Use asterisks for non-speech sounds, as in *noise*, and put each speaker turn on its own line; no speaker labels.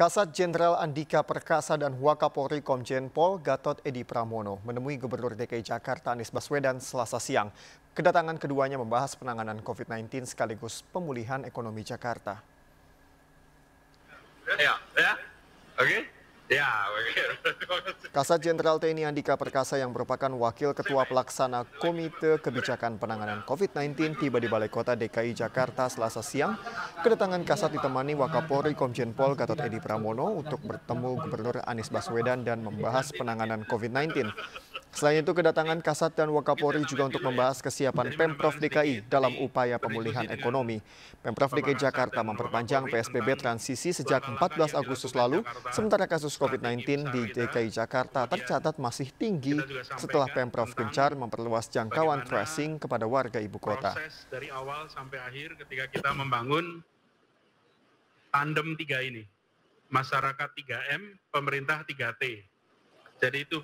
Kasat Jenderal Andika Perkasa dan Wakapolri Komjen Pol Gatot Edi Pramono menemui Gubernur DKI Jakarta Anies Baswedan selasa siang. Kedatangan keduanya membahas penanganan COVID-19 sekaligus pemulihan ekonomi Jakarta. Ya, ya. Ya, *laughs* Kasat Jenderal TNI Andika Perkasa yang merupakan Wakil Ketua Pelaksana Komite Kebijakan Penanganan COVID-19 tiba di Balai Kota DKI Jakarta selasa siang. Kedatangan Kasat ditemani Wakapolri Komjen Pol Gatot Edi Pramono untuk bertemu Gubernur Anies Baswedan dan membahas penanganan COVID-19. Selain itu, kedatangan Kasat dan Wakapori juga untuk membahas kesiapan Pemprov DKI dalam upaya pemulihan ekonomi. Pemprov DKI Jakarta memperpanjang PSBB transisi sejak 14 Agustus lalu, sementara kasus COVID-19 di DKI Jakarta tercatat masih tinggi setelah Pemprov gencar memperluas jangkauan tracing kepada warga ibu kota. dari awal
sampai akhir ketika kita membangun tandem 3 ini, masyarakat 3M, pemerintah 3T. Jadi itu